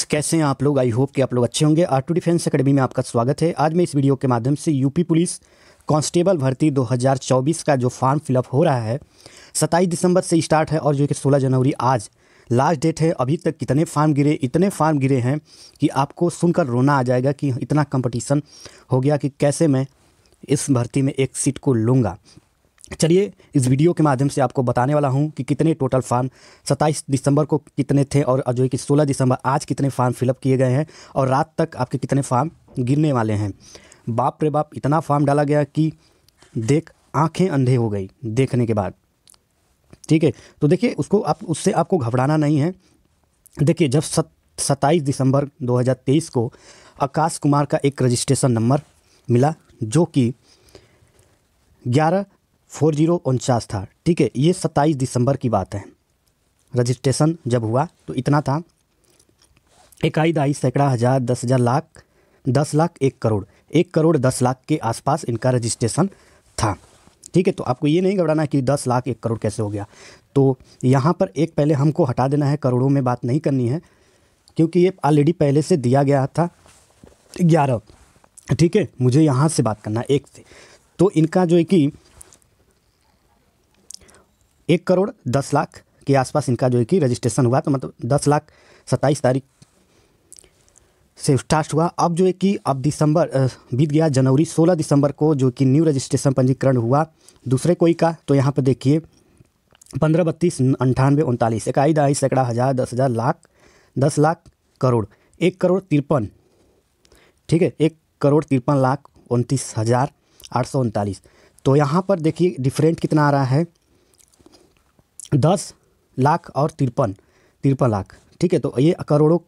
friends कैसे हैं आप लोग आई होप कि आप लोग अच्छे होंगे आर टू डिफेंस अकेडमी में आपका स्वागत है आज मैं इस वीडियो के माध्यम से यूपी पुलिस कांस्टेबल भर्ती 2024 का जो फॉर्म फिलअप हो रहा है सत्ताईस दिसंबर से स्टार्ट है और जो कि 16 जनवरी आज लास्ट डेट है अभी तक कितने फार्म गिरे इतने फार्म गिरे हैं कि आपको सुनकर रोना आ जाएगा कि इतना कंपटीशन हो गया कि कैसे मैं इस भर्ती में एक सीट को लूँगा चलिए इस वीडियो के माध्यम से आपको बताने वाला हूं कि कितने टोटल फॉर्म 27 दिसंबर को कितने थे और जो कि 16 दिसंबर आज कितने फॉर्म फिलअप किए गए हैं और रात तक आपके कितने फॉर्म गिरने वाले हैं बाप रे बाप इतना फॉर्म डाला गया कि देख आंखें अंधे हो गई देखने के बाद ठीक है तो देखिए उसको आप उससे आपको घबराना नहीं है देखिए जब सत सत्ताईस दिसंबर दो को आकाश कुमार का एक रजिस्ट्रेशन नंबर मिला जो कि ग्यारह फोर जीरो उनचास था ठीक है ये सत्ताईस दिसंबर की बात है रजिस्ट्रेशन जब हुआ तो इतना था इकाई दाई सैकड़ा हज़ार दस हज़ार लाख दस लाख एक करोड़ एक करोड़ दस लाख के आसपास इनका रजिस्ट्रेशन था ठीक है तो आपको ये नहीं घबराना कि दस लाख एक करोड़ कैसे हो गया तो यहाँ पर एक पहले हमको हटा देना है करोड़ों में बात नहीं करनी है क्योंकि ये ऑलरेडी पहले से दिया गया था ग्यारह ठीक है मुझे यहाँ से बात करना है एक से तो इनका जो है कि एक करोड़ दस लाख के आसपास इनका जो है कि रजिस्ट्रेशन हुआ तो मतलब दस लाख सत्ताईस तारीख से स्टार्ट हुआ अब जो है कि अब दिसंबर बीत गया जनवरी 16 दिसंबर को जो कि न्यू रजिस्ट्रेशन पंजीकरण हुआ दूसरे कोई का तो यहाँ पर देखिए पंद्रह बत्तीस अंठानवे उनतालीस इकाई दहाई सैकड़ा हज़ार दस हज़ार लाख दस लाख करोड़ एक करोड़ तिरपन ठीक है एक करोड़ तिरपन लाख उनतीस हज़ार आठ सौ उनतालीस तो यहाँ पर देखिए डिफरेंट कितना आ रहा है दस लाख और तिरपन तिरपन लाख ठीक है तो ये करोड़ों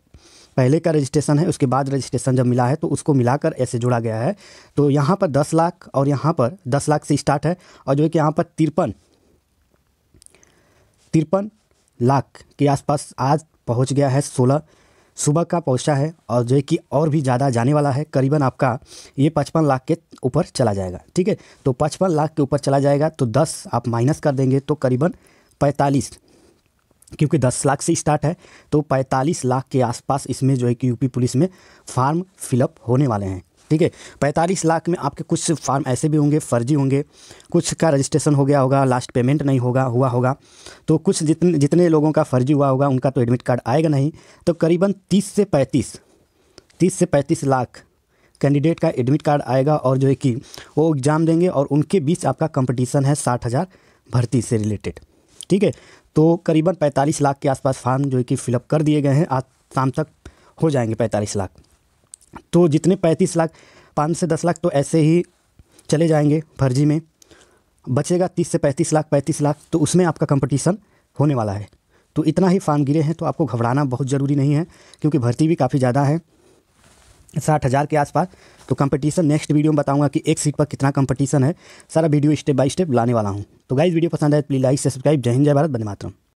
पहले का रजिस्ट्रेशन है उसके बाद रजिस्ट्रेशन जब मिला है तो उसको मिलाकर ऐसे जोड़ा गया है तो यहाँ पर दस लाख और यहाँ पर दस लाख से स्टार्ट है और जो है कि यहाँ पर तिरपन तिरपन लाख के आसपास आज पहुँच गया है सोलह सुबह का पहुँचा है और जो है कि और भी ज़्यादा जाने वाला है करीबन आपका ये पचपन लाख के ऊपर चला जाएगा ठीक है तो पचपन लाख के ऊपर चला जाएगा तो दस आप माइनस कर देंगे तो करीबन पैंतालीस क्योंकि दस लाख से स्टार्ट है तो पैंतालीस लाख के आसपास इसमें जो है कि यूपी पुलिस में फार्म फिलअप होने वाले हैं ठीक है पैंतालीस लाख में आपके कुछ फार्म ऐसे भी होंगे फर्जी होंगे कुछ का रजिस्ट्रेशन हो गया होगा लास्ट पेमेंट नहीं होगा हुआ होगा तो कुछ जितने जितने लोगों का फर्जी हुआ होगा उनका तो एडमिट कार्ड आएगा नहीं तो करीबन तीस से पैंतीस तीस से पैंतीस लाख कैंडिडेट का एडमिट कार्ड आएगा और जो है कि वो एग्ज़ाम देंगे और उनके बीच आपका कंपटीशन है साठ हज़ार भर्ती से रिलेटेड ठीक है तो करीबन 45 लाख के आसपास फार्म जो है कि फिलअप कर दिए गए हैं आज शाम तक हो जाएंगे 45 लाख तो जितने 35 लाख पाँच से दस लाख तो ऐसे ही चले जाएंगे फर्जी में बचेगा तीस से पैंतीस लाख पैंतीस लाख तो उसमें आपका कंपटीशन होने वाला है तो इतना ही फार्म गिरे हैं तो आपको घबराना बहुत ज़रूरी नहीं है क्योंकि भर्ती भी काफ़ी ज़्यादा है साठ हज़ार के आसपास तो कंपटीशन नेक्स्ट वीडियो में बताऊंगा कि एक सीट पर कितना कंपटीशन है सारा वीडियो स्टेप बाय स्टेप लाने वाला हूं तो गाइज वीडियो पसंद आए प्लीज़ लाइक से सब्सक्राइब जय हिंद जय भारत बंदे मातरम